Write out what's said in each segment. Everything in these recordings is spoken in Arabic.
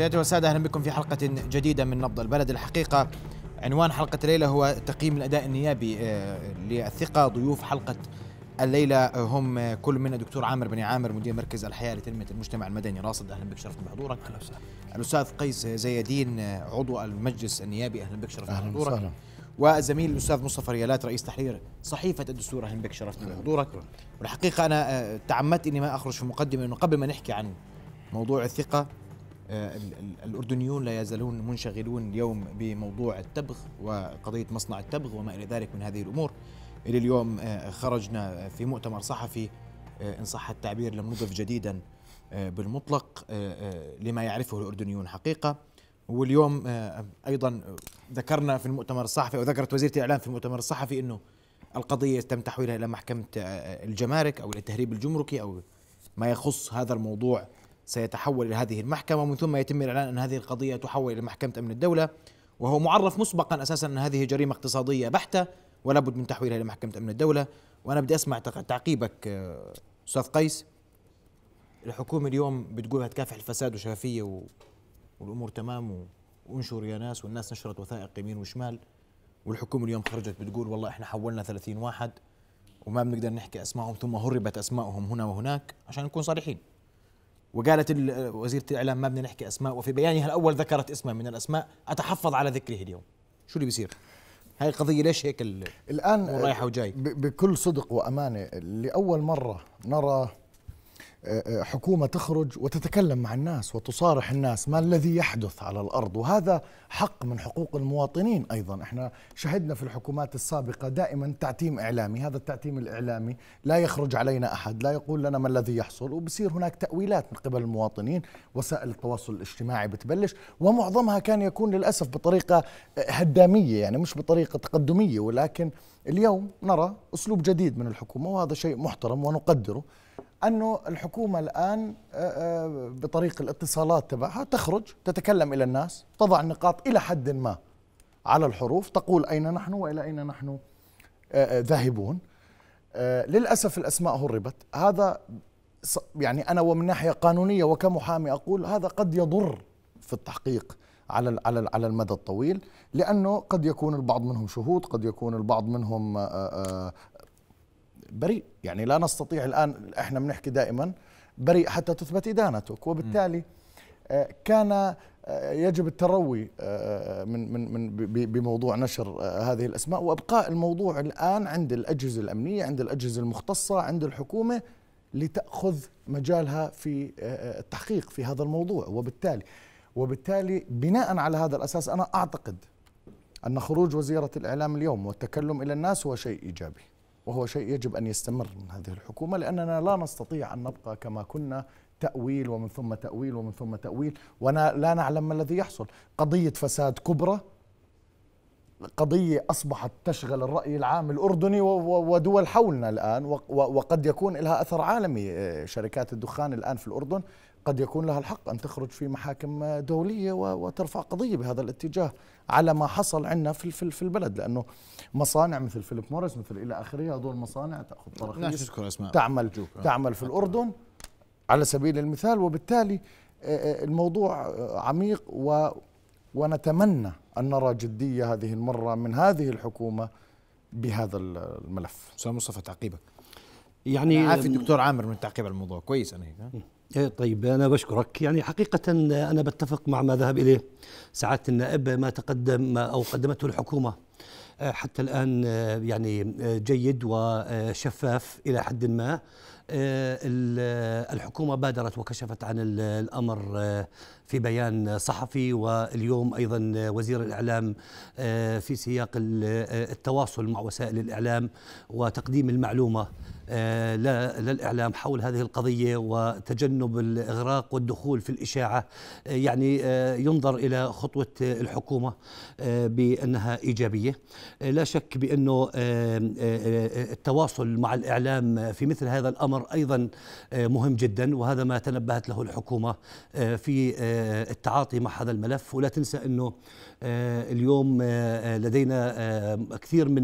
سيادة وسادة أهلا بكم في حلقة جديدة من نبض البلد الحقيقة عنوان حلقة الليلة هو تقييم الأداء النيابي آه، للثقة ضيوف حلقة الليلة هم كل من الدكتور عامر بن عامر مدير مركز الحياة لتنمية المجتمع المدني راصد أهلا بك شرفت بحضورك أهلا وسهلا الأستاذ قيس زيدين آه، عضو المجلس النيابي أهلا بك شرفت أهلا بحضورك وسهلا. والزميل الاستاذ مصطفى ريالات رئيس تحرير صحيفه الدستور اهلا بك شرفت بحضورك والحقيقه انا آه، تعمدت اني ما اخرج في مقدمه انه قبل ما نحكي عن موضوع الثقه آه، الأردنيون لا يزالون منشغلون اليوم بموضوع التبغ وقضية مصنع التبغ وما إلى ذلك من هذه الأمور إلى اليوم آه، خرجنا في مؤتمر صحفي آه، إن صح التعبير لم نضف جديدا بالمطلق لما يعرفه الأردنيون حقيقة واليوم أيضا ذكرنا في المؤتمر الصحفي أو ذكرت وزيرة الإعلام في المؤتمر الصحفي أنه القضية تم تحويلها إلى محكمة الجمارك أو إلى التهريب الجمركي أو ما يخص هذا الموضوع سيتحول إلى هذه المحكمة ومن ثم يتم الإعلان أن هذه القضية تحول إلى محكمة أمن الدولة وهو معرف مسبقا أساسا أن هذه جريمة اقتصادية بحتة ولا بد من تحويلها إلى محكمة أمن الدولة وأنا بدي أسمع تعقيبك آه، أستاذ قيس الحكومة اليوم بتقول هتكافح الفساد وشفافية و... والأمور تمام و... وانشر يا ناس والناس نشرت وثائق يمين وشمال والحكومة اليوم خرجت بتقول والله احنا حولنا 30 واحد وما بنقدر نحكي اسمائهم ثم هربت اسمائهم هنا وهناك عشان نكون صريحين وقالت وزيرة الإعلام ما بدنا نحكي أسماء وفي بيانها الأول ذكرت اسما من الأسماء أتحفظ على ذكره اليوم شو اللي بيصير؟ هاي القضية ليش هيك الآن رايحة وجاي؟ بكل صدق وأمانة لأول مرة نرى حكومه تخرج وتتكلم مع الناس وتصارح الناس ما الذي يحدث على الارض وهذا حق من حقوق المواطنين ايضا احنا شهدنا في الحكومات السابقه دائما تعتيم اعلامي هذا التعتيم الاعلامي لا يخرج علينا احد لا يقول لنا ما الذي يحصل وبصير هناك تاويلات من قبل المواطنين وسائل التواصل الاجتماعي بتبلش ومعظمها كان يكون للاسف بطريقه هداميه يعني مش بطريقه تقدميه ولكن اليوم نرى اسلوب جديد من الحكومه وهذا شيء محترم ونقدره انه الحكومه الان آه، آه، بطريق الاتصالات تبعها تخرج تتكلم الى الناس تضع النقاط الى حد ما على الحروف تقول اين نحن والى اين نحن آه، ذاهبون للاسف الاسماء هربت هذا يعني انا ومن ناحيه قانونيه وكمحامي اقول هذا قد يضر في التحقيق على على على المدى الطويل لانه قد يكون البعض منهم شهود قد يكون البعض منهم بريء يعني لا نستطيع الآن إحنا بنحكي دائما بريء حتى تثبت إدانتك وبالتالي آه، كان آه، يجب التروي آه، من من من بموضوع نشر هذه الاسماء وابقاء الموضوع الان عند الاجهزه الامنيه، عند الاجهزه المختصه، عند الحكومه لتاخذ مجالها في التحقيق في هذا الموضوع وبالتالي وبالتالي بناء على هذا الاساس انا اعتقد ان خروج وزيره الاعلام اليوم والتكلم الى الناس هو شيء ايجابي. وهو شيء يجب أن يستمر من هذه الحكومة لأننا لا نستطيع أن نبقى كما كنا تأويل ومن ثم تأويل ومن ثم تأويل ولا نعلم ما الذي يحصل قضية فساد كبرى قضية أصبحت تشغل الرأي العام الأردني ودول حولنا الآن وقد يكون لها أثر عالمي آه، شركات الدخان الآن في الأردن قد يكون لها الحق أن تخرج في محاكم دولية وترفع قضية بهذا الاتجاه على ما حصل عندنا في في البلد لأنه مصانع مثل فيليب موريس مثل إلى آخره هذول مصانع تأخذ ترخيص تعمل آه. تعمل في الأردن على سبيل المثال وبالتالي آه، آه، الموضوع عميق و ونتمنى أن نرى جدية هذه المرة من هذه الحكومة بهذا الملف أستاذ مصطفى تعقيبك يعني عافي الدكتور عامر من تعقيب الموضوع كويس أنا هيك إيه، طيب أنا بشكرك يعني حقيقة أنا بتفق مع ما ذهب إليه سعادة النائب ما تقدم أو قدمته الحكومة آه، حتى الآن آه، يعني آه، جيد وشفاف إلى حد ما الحكومة بادرت وكشفت عن الأمر في بيان صحفي واليوم أيضا وزير الإعلام في سياق التواصل مع وسائل الإعلام وتقديم المعلومة آه، للإعلام حول هذه القضية وتجنب الإغراق والدخول في الإشاعة آه، يعني آه، ينظر إلى خطوة الحكومة بأنها إيجابية لا شك بأنه التواصل مع الإعلام في مثل هذا الأمر أيضا مهم جدا وهذا ما تنبهت له الحكومة في التعاطي مع هذا الملف ولا تنسى أنه آه، اليوم آه، آه، لدينا كثير من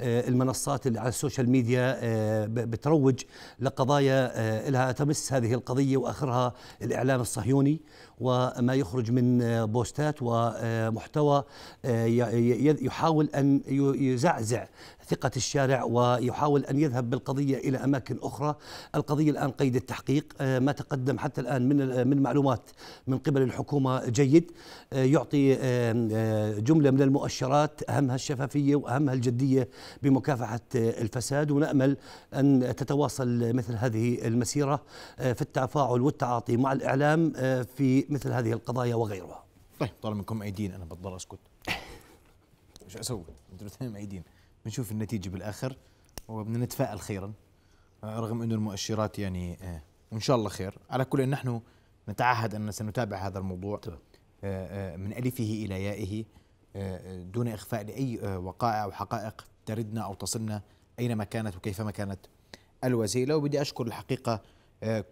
المنصات اللي على السوشيال ميديا بتروج لقضايا لها تمس هذه القضية وآخرها الإعلام الصهيوني وما يخرج من بوستات ومحتوى يحاول أن يزعزع ثقة الشارع ويحاول أن يذهب بالقضية إلى أماكن أخرى القضية الآن قيد التحقيق آه، ما تقدم حتى الآن من من معلومات من قبل الحكومة جيد آه، يعطي آه، جملة من المؤشرات أهمها الشفافية وأهمها الجدية بمكافحة الفساد ونأمل أن تتواصل مثل هذه المسيرة في التفاعل والتعاطي مع الإعلام في مثل هذه القضايا وغيرها طيب طالما منكم أيدين أنا بضل أسكت ايش اسوي؟ انتم الاثنين معيدين بنشوف النتيجه بالاخر وبدنا نتفائل خيرا آه، رغم انه المؤشرات يعني وان آه، شاء الله خير على كل نحن نتعهد ان سنتابع هذا الموضوع طيب. آه، من الفه الى يائه دون اخفاء لاي وقائع او حقائق تردنا او تصلنا اينما كانت وكيفما كانت الوسيله وبدي اشكر الحقيقه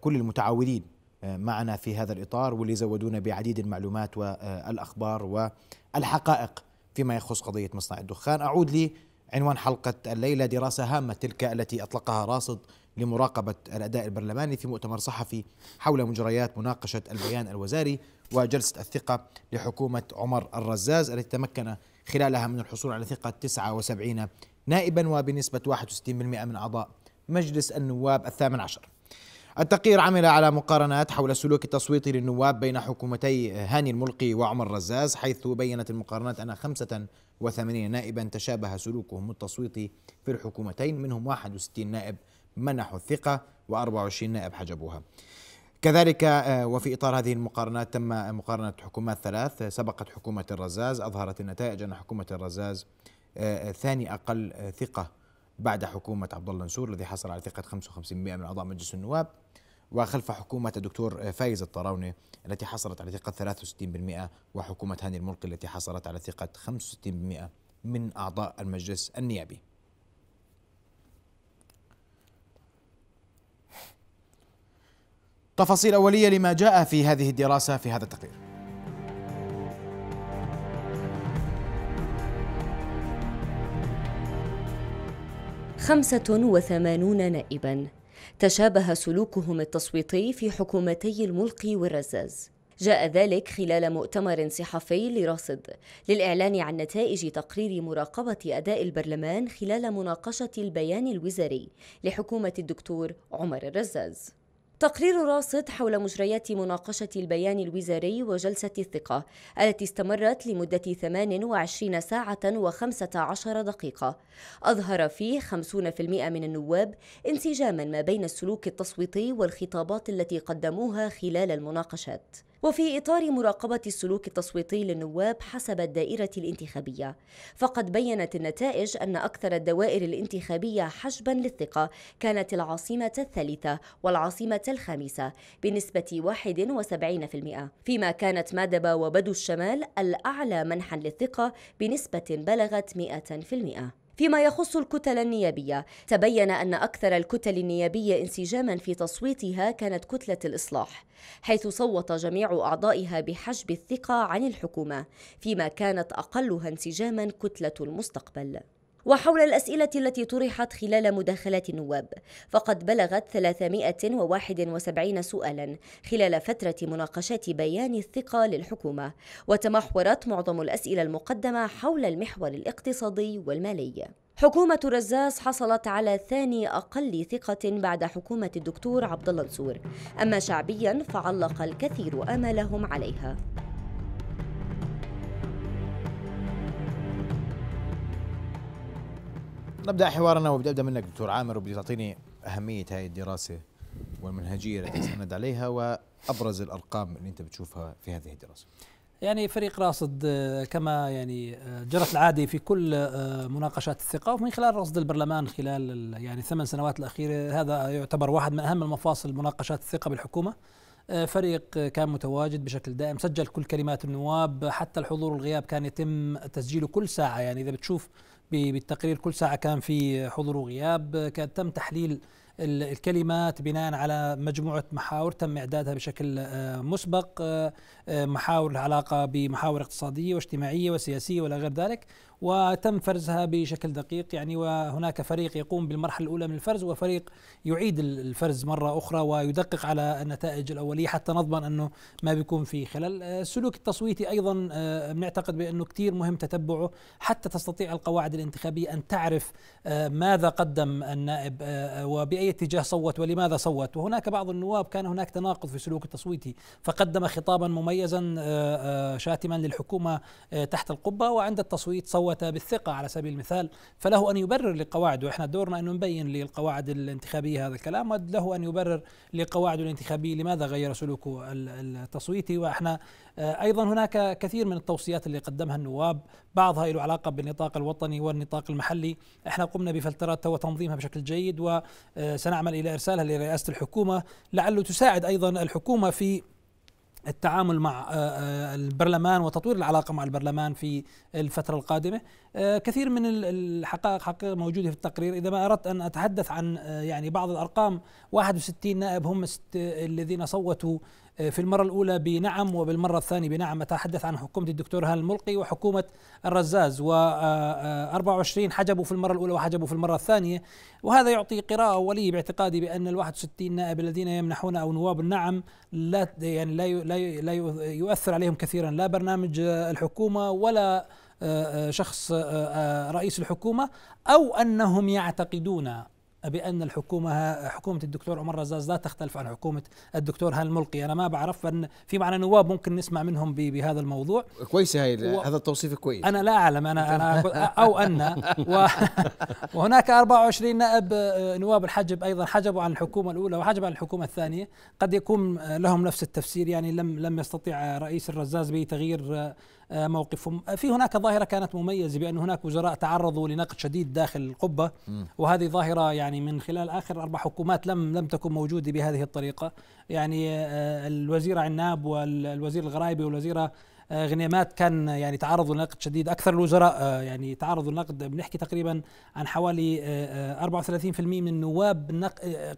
كل المتعاونين معنا في هذا الاطار واللي زودونا بعديد المعلومات والاخبار والحقائق فيما يخص قضيه مصنع الدخان اعود لي عنوان حلقة الليلة دراسة هامة تلك التي أطلقها راصد لمراقبة الأداء البرلماني في مؤتمر صحفي حول مجريات مناقشة البيان الوزاري وجلسة الثقة لحكومة عمر الرزاز التي تمكن خلالها من الحصول على ثقة 79 نائبا وبنسبة 61% من أعضاء مجلس النواب الثامن عشر التقرير عمل على مقارنات حول السلوك التصويتي للنواب بين حكومتي هاني الملقي وعمر الرزاز حيث بينت المقارنات أن خمسة وثمانين نائبا تشابه سلوكهم التصويتي في الحكومتين منهم 61 نائب منحوا الثقة و24 نائب حجبوها كذلك آه، وفي إطار هذه المقارنات تم مقارنة حكومات ثلاث سبقت حكومة الرزاز أظهرت النتائج أن حكومة الرزاز آه، آه، ثاني أقل ثقة بعد حكومة عبد الله نسور الذي حصل على ثقة 55% من أعضاء مجلس النواب وخلف حكومة الدكتور فايز الطراونة التي حصلت على ثقة 63% وحكومة هاني الملقي التي حصلت على ثقة 65% من أعضاء المجلس النيابي تفاصيل أولية لما جاء في هذه الدراسة في هذا التقرير خمسة وثمانون نائباً تشابه سلوكهم التصويتي في حكومتي الملقي والرزاز جاء ذلك خلال مؤتمر صحفي لراصد للإعلان عن نتائج تقرير مراقبة أداء البرلمان خلال مناقشة البيان الوزاري لحكومة الدكتور عمر الرزاز تقرير راصد حول مجريات مناقشة البيان الوزاري وجلسة الثقة التي استمرت لمدة 28 ساعة و15 دقيقة أظهر فيه 50% من النواب انسجاما ما بين السلوك التصويتي والخطابات التي قدموها خلال المناقشات وفي إطار مراقبة السلوك التصويتي للنواب حسب الدائرة الانتخابية فقد بيّنت النتائج أن أكثر الدوائر الانتخابية حجبا للثقة كانت العاصمة الثالثة والعاصمة الخامسة بنسبة 71% فيما كانت مادبا وبدو الشمال الأعلى منحا للثقة بنسبة بلغت 100% فيما يخص الكتل النيابية تبين أن أكثر الكتل النيابية انسجاما في تصويتها كانت كتلة الإصلاح حيث صوت جميع أعضائها بحجب الثقة عن الحكومة فيما كانت أقلها انسجاما كتلة المستقبل وحول الأسئلة التي طرحت خلال مداخلات النواب فقد بلغت 371 سؤالا خلال فترة مناقشات بيان الثقة للحكومة وتمحورت معظم الأسئلة المقدمة حول المحور الاقتصادي والمالي حكومة الرزاز حصلت على ثاني أقل ثقة بعد حكومة الدكتور عبد الله نسور، أما شعبيا فعلق الكثير آمالهم عليها. نبدا حوارنا وبدي ابدا منك دكتور عامر وبدي تعطيني اهميه هذه الدراسه والمنهجيه التي تستند عليها وابرز الارقام اللي انت بتشوفها في هذه الدراسه. يعني فريق راصد آه، كما يعني آه، جرت العاده في كل آه، مناقشات الثقه ومن خلال رصد البرلمان خلال يعني الثمان سنوات الاخيره هذا يعتبر واحد من اهم المفاصل مناقشات الثقه بالحكومه. فريق كان متواجد بشكل دائم سجل كل كلمات النواب حتى الحضور والغياب كان يتم تسجيله كل ساعه يعني اذا بتشوف بالتقرير كل ساعة كان في حضور وغياب كان تم تحليل الكلمات بناء على مجموعة محاور تم إعدادها بشكل آه، مسبق آه، آه، محاور العلاقة بمحاور اقتصادية واجتماعية وسياسية ولا غير ذلك وتم فرزها بشكل دقيق يعني وهناك فريق يقوم بالمرحلة الأولى من الفرز وفريق يعيد الفرز مرة أخرى ويدقق على النتائج الأولية حتى نضمن أنه ما بيكون في خلل آه، السلوك التصويتي أيضا آه، بنعتقد بأنه كتير مهم تتبعه حتى تستطيع القواعد الانتخابية أن تعرف آه، ماذا قدم النائب وبأي اتجاه صوت ولماذا صوت وهناك بعض النواب كان هناك تناقض في سلوك التصويتي فقدم خطابا مميزا شاتما للحكومة تحت القبة وعند التصويت صوت صوت بالثقة على سبيل المثال فله أن يبرر لقواعد وإحنا دورنا أن نبين للقواعد الانتخابية هذا الكلام وله أن يبرر لقواعد الانتخابية لماذا غير سلوكه التصويتي وإحنا آه، أيضا هناك كثير من التوصيات اللي قدمها النواب بعضها له علاقة بالنطاق الوطني والنطاق المحلي إحنا قمنا بفلترات وتنظيمها بشكل جيد وسنعمل آه، إلى إرسالها لرئاسة الحكومة لعله تساعد أيضا الحكومة في التعامل مع آه، آه، البرلمان وتطوير العلاقه مع البرلمان في الفتره القادمه آه، كثير من الحقائق حقيقه موجوده في التقرير اذا ما اردت ان اتحدث عن يعني بعض الارقام 61 نائب هم الذين صوتوا في المرة الأولى بنعم وبالمرة الثانية بنعم أتحدث عن حكومة الدكتور هان الملقي وحكومة الرزاز و24 حجبوا في المرة الأولى وحجبوا في المرة الثانية وهذا يعطي قراءة أولية باعتقادي بأن ال 61 نائب الذين يمنحون أو نواب النعم لا يعني لا لا يؤثر عليهم كثيرا لا برنامج آه، الحكومه ولا آه، آه، شخص رئيس الحكومه او انهم يعتقدون بأن الحكومة حكومة الدكتور عمر رزاز لا تختلف عن حكومة الدكتور الملقي أنا ما بعرف أن في معنا نواب ممكن نسمع منهم بهذا الموضوع كويس هاي و... هذا التوصيف كويس أنا لا أعلم أنا أنا أو أن و... وهناك 24 نائب آه، نواب الحجب أيضا حجبوا عن الحكومة الأولى وحجب عن الحكومة الثانية قد يكون آه، لهم نفس التفسير يعني لم لم يستطيع آه، رئيس الرزاز بتغيير آه، موقفهم آه، في هناك ظاهرة كانت مميزة بأن هناك وزراء تعرضوا لنقد شديد داخل القبة وهذه ظاهرة يعني من خلال آخر أربع حكومات لم لم تكن موجودة بهذه الطريقة يعني آه، الوزير عناب والوزير الغرايبي والوزيرة غنيمات كان يعني تعرضوا لنقد شديد اكثر الوزراء يعني تعرضوا لنقد بنحكي تقريبا عن حوالي 34% من النواب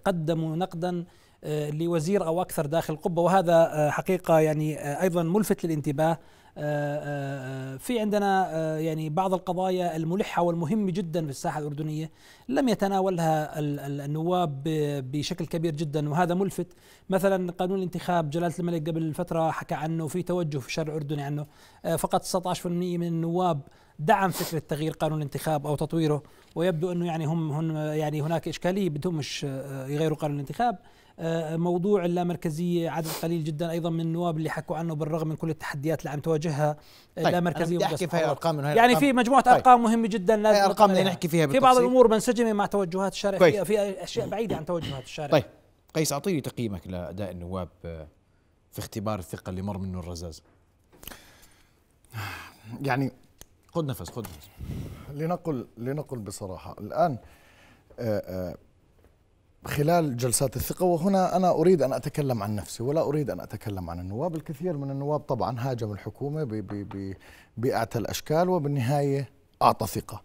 قدموا نقدا لوزير او اكثر داخل القبه وهذا حقيقه يعني ايضا ملفت للانتباه آه، آه، آه، في عندنا يعني بعض القضايا الملحة والمهمة جدا في الساحة الأردنية لم يتناولها النواب بشكل كبير جدا وهذا ملفت مثلا قانون الانتخاب جلالة الملك قبل فترة حكى عنه في توجه في الشارع الأردني عنه فقط 19% من النواب دعم فكرة تغيير قانون الانتخاب أو تطويره ويبدو أنه يعني هم, هم يعني هناك إشكالية بدهم مش يغيروا قانون الانتخاب آه، موضوع اللامركزيه عدد قليل جدا ايضا من النواب اللي حكوا عنه بالرغم من كل التحديات اللي عم تواجهها آه، طيب اللامركزيه أنا احكي في ارقام يعني في مجموعه طيب ارقام مهمه جدا لازم ارقام اللي نحكي فيها بالتفصيل. في بعض الامور منسجمه مع توجهات الشارع في, طيب. في اشياء بعيده عن توجهات الشارع طيب قيس اعطيني تقييمك لاداء النواب آه، في اختبار الثقه اللي مر منه الرزاز يعني خذ نفس خذ نفس لنقل لنقل بصراحه الان آآ آآ خلال جلسات الثقة وهنا أنا أريد أن أتكلم عن نفسي ولا أريد أن أتكلم عن النواب الكثير من النواب طبعا هاجم الحكومة بأعتى الأشكال وبالنهاية أعطى ثقة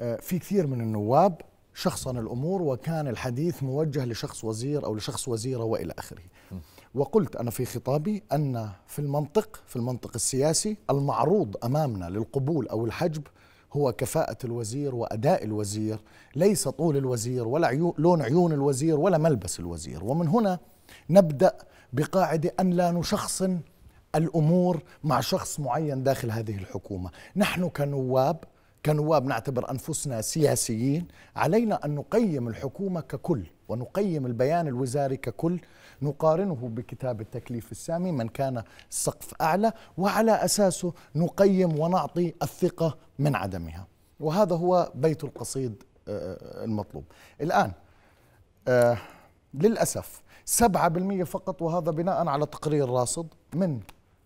آه، في كثير من النواب شخصن الأمور وكان الحديث موجه لشخص وزير أو لشخص وزيرة وإلى آخره وقلت أنا في خطابي أن في المنطق في المنطق السياسي المعروض أمامنا للقبول أو الحجب هو كفاءة الوزير وأداء الوزير ليس طول الوزير ولا لون عيون الوزير ولا ملبس الوزير ومن هنا نبدأ بقاعدة أن لا نشخصن الأمور مع شخص معين داخل هذه الحكومة نحن كنواب كنواب نعتبر أنفسنا سياسيين علينا أن نقيم الحكومة ككل ونقيم البيان الوزاري ككل نقارنه بكتاب التكليف السامي من كان السقف أعلى وعلى أساسه نقيم ونعطي الثقة من عدمها وهذا هو بيت القصيد آه، آه، المطلوب الآن آه، للأسف 7% فقط وهذا بناء على تقرير راصد من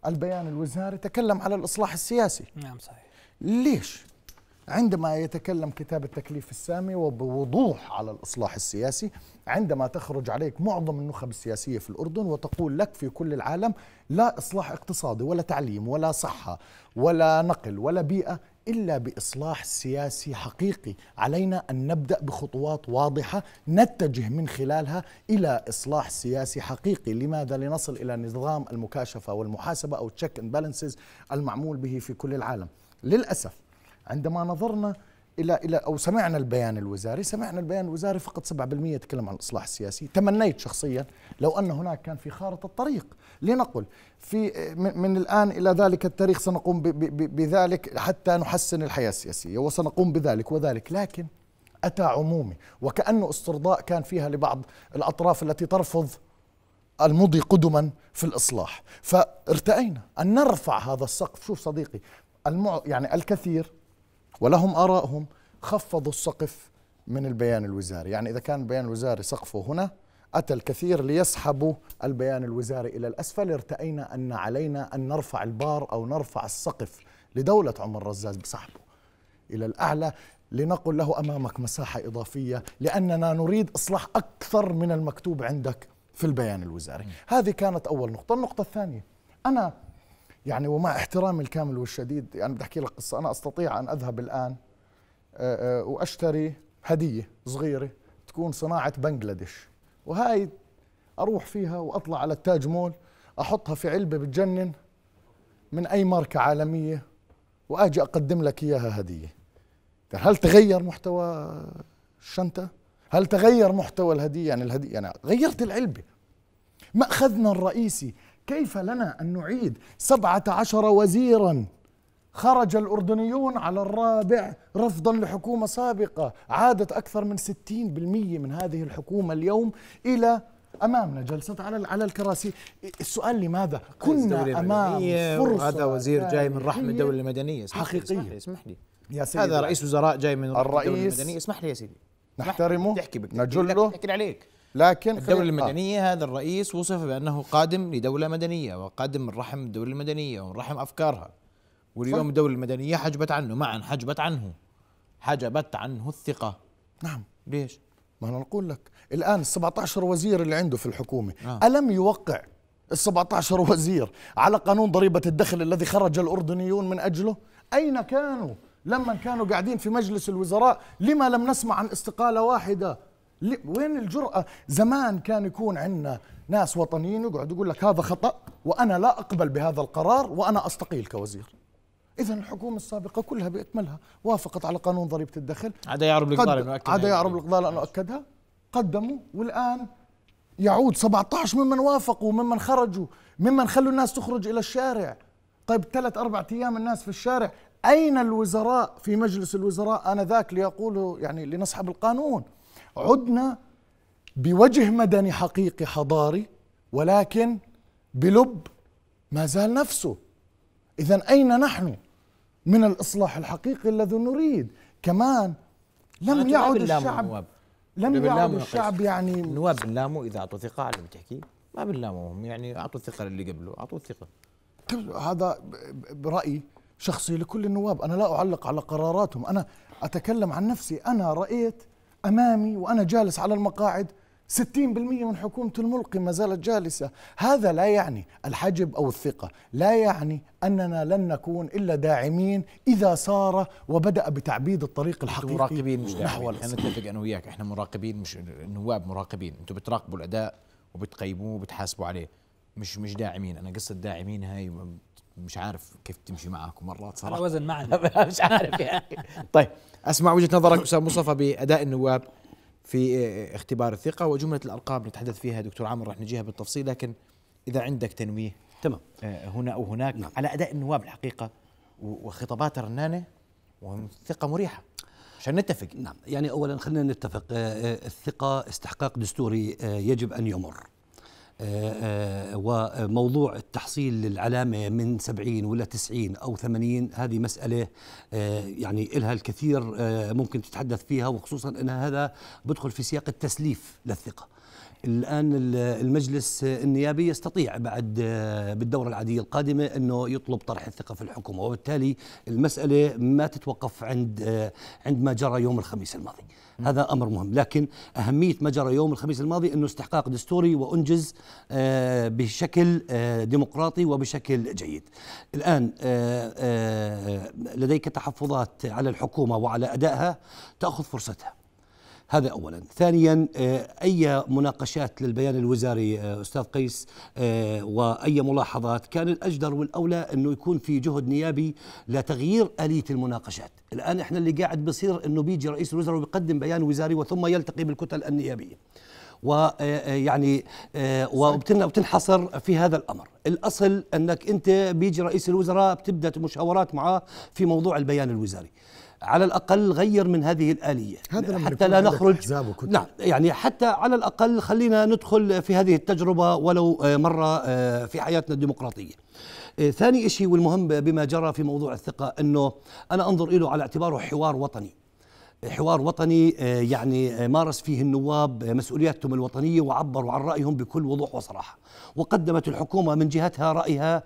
البيان الوزاري تكلم على الإصلاح السياسي نعم صحيح ليش عندما يتكلم كتاب التكليف السامي وبوضوح على الإصلاح السياسي عندما تخرج عليك معظم النخب السياسية في الأردن وتقول لك في كل العالم لا إصلاح اقتصادي ولا تعليم ولا صحة ولا نقل ولا بيئة إلا بإصلاح سياسي حقيقي علينا أن نبدأ بخطوات واضحة نتجه من خلالها إلى إصلاح سياسي حقيقي لماذا لنصل إلى نظام المكاشفة والمحاسبة أو تشيك اند بالانسز المعمول به في كل العالم للأسف عندما نظرنا الى الى او سمعنا البيان الوزاري، سمعنا البيان الوزاري فقط 7% يتكلم عن الاصلاح السياسي، تمنيت شخصيا لو ان هناك كان في خارطه طريق، لنقل في من الان الى ذلك التاريخ سنقوم بذلك حتى نحسن الحياه السياسيه وسنقوم بذلك وذلك، لكن اتى عمومي وكانه استرضاء كان فيها لبعض الاطراف التي ترفض المضي قدما في الاصلاح، فارتأينا ان نرفع هذا السقف، شوف صديقي المع... يعني الكثير ولهم آرائهم خفضوا السقف من البيان الوزاري يعني إذا كان البيان الوزاري سقفه هنا أتى الكثير ليسحبوا البيان الوزاري إلى الأسفل ارتأينا أن علينا أن نرفع البار أو نرفع السقف لدولة عمر الرزاز بسحبه إلى الأعلى لنقل له أمامك مساحة إضافية لأننا نريد إصلاح أكثر من المكتوب عندك في البيان الوزاري هذه كانت أول نقطة النقطة الثانية أنا يعني ومع احترامي الكامل والشديد يعني بدي احكي لك قصه انا استطيع ان اذهب الان آه، آه، واشتري هديه صغيره تكون صناعه بنجلاديش وهاي اروح فيها واطلع على التاج مول احطها في علبه بتجنن من اي ماركه عالميه واجي اقدم لك اياها هديه طيب، هل تغير محتوى الشنطه هل تغير محتوى الهديه يعني الهديه يعني غيرت العلبه ماخذنا الرئيسي كيف لنا أن نعيد سبعة عشر وزيرا خرج الأردنيون على الرابع رفضا لحكومة سابقة عادت أكثر من 60% من هذه الحكومة اليوم إلى امامنا جلسه على على الكراسي السؤال لماذا كنا امام فرصه هذا وزير جاي من رحم الدوله المدنيه اسمح حقيقيه اسمح لي, اسمح لي. يا سيدي هذا رئيس وزراء جاي من الرئيس الدوله المدنيه اسمح لي يا سيدي نحترمه تحكي نجله تحكي عليك لكن الدولة آه. المدنية آه. هذا الرئيس وصف بأنه قادم لدولة مدنية وقادم من رحم الدولة المدنية ومن رحم أفكارها واليوم الدولة المدنية حجبت عنه معا حجبت عنه حجبت عنه الثقة نعم ليش؟ ما أنا أقول لك الآن ال 17 وزير اللي عنده في الحكومة آه. ألم يوقع ال 17 وزير على قانون ضريبة الدخل الذي خرج الأردنيون من أجله أين كانوا لما كانوا قاعدين في مجلس الوزراء لما لم نسمع عن استقالة واحدة وين الجرأة زمان كان يكون عندنا ناس وطنيين يقعد يقول لك هذا خطأ وأنا لا أقبل بهذا القرار وأنا أستقيل كوزير إذا الحكومة السابقة كلها بأكملها وافقت على قانون ضريبة الدخل عدا يعرب الإقبال أن عدا يعرب الإقبال لأنه أكدها قدموا والآن يعود 17 ممن وافقوا ممن خرجوا ممن خلوا الناس تخرج إلى الشارع طيب ثلاث أربع أيام الناس في الشارع أين الوزراء في مجلس الوزراء آنذاك ليقولوا يعني لنصحب القانون عدنا بوجه مدني حقيقي حضاري ولكن بلب ما زال نفسه اذا اين نحن من الاصلاح الحقيقي الذي نريد كمان لم يعد الشعب نواب. لم يعد الشعب يعني نواب بنلامه اذا اعطوا ثقه على بتحكي ما بنلامهم يعني اعطوا الثقه للي قبله اعطوا الثقه طيب، هذا برايي شخصي لكل النواب انا لا اعلق على قراراتهم انا اتكلم عن نفسي انا رايت أمامي وأنا جالس على المقاعد 60% من حكومة الملقي ما زالت جالسة هذا لا يعني الحجب أو الثقة لا يعني أننا لن نكون إلا داعمين إذا صار وبدأ بتعبيد الطريق الحقيقي مراقبين مش نحو أنا أتفق أنا وياك إحنا مراقبين مش النواب مراقبين أنتم بتراقبوا الأداء وبتقيموه وبتحاسبوا عليه مش مش داعمين أنا قصة داعمين هاي مش عارف كيف تمشي معك مرات صراحه على وزن معنا مش عارف يعني طيب اسمع وجهه نظرك استاذ مصطفى باداء النواب في اختبار الثقه وجمله الارقام نتحدث فيها دكتور عامر رح نجيها بالتفصيل لكن اذا عندك تنويه تمام آه، هنا او هناك نعم. على اداء النواب الحقيقه وخطابات رنانه وثقه مريحه عشان نتفق نعم يعني اولا خلينا نتفق آه، آه، الثقه استحقاق دستوري يجب ان يمر آه، آه، وموضوع التحصيل للعلامة من سبعين ولا تسعين أو ثمانين هذه مسألة آه، يعني إلها الكثير ممكن تتحدث فيها وخصوصا أن هذا بدخل في سياق التسليف للثقة الان المجلس النيابي يستطيع بعد آه، بالدوره العاديه القادمه انه يطلب طرح الثقه في الحكومه وبالتالي المساله ما تتوقف عند آه، عند ما جرى يوم الخميس الماضي هذا امر مهم لكن اهميه ما جرى يوم الخميس الماضي انه استحقاق دستوري وانجز آه، بشكل ديمقراطي وبشكل جيد الان لديك تحفظات على الحكومه وعلى ادائها تاخذ فرصتها هذا اولا ثانيا آه، اي مناقشات للبيان الوزاري آه، استاذ قيس آه، واي ملاحظات كان الاجدر والاولى انه يكون في جهد نيابي لتغيير اليه المناقشات الان احنا اللي قاعد بصير انه بيجي رئيس الوزراء ويقدم بيان وزاري وثم يلتقي بالكتل النيابيه ويعني وبتنحصر في هذا الامر الاصل انك انت بيجي رئيس الوزراء بتبدا مشاورات معاه في موضوع البيان الوزاري على الاقل غير من هذه الاليه هذا حتى لا نخرج نعم يعني حتى على الاقل خلينا ندخل في هذه التجربه ولو آه، مره آه، في حياتنا الديمقراطيه آه، ثاني شيء والمهم بما جرى في موضوع الثقه انه انا انظر له على اعتباره حوار وطني حوار وطني آه، يعني آه، مارس فيه النواب آه، مسؤولياتهم الوطنية وعبروا عن رأيهم بكل وضوح وصراحة وقدمت الحكومة من جهتها رأيها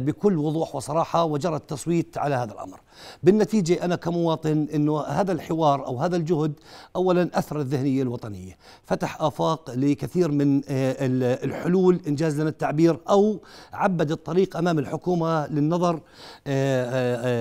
بكل وضوح وصراحة وجرى التصويت على هذا الأمر بالنتيجة أنا كمواطن أنه هذا الحوار أو هذا الجهد أولا أثر الذهنية الوطنية فتح آفاق لكثير من الحلول إنجاز لنا التعبير أو عبد الطريق أمام الحكومة للنظر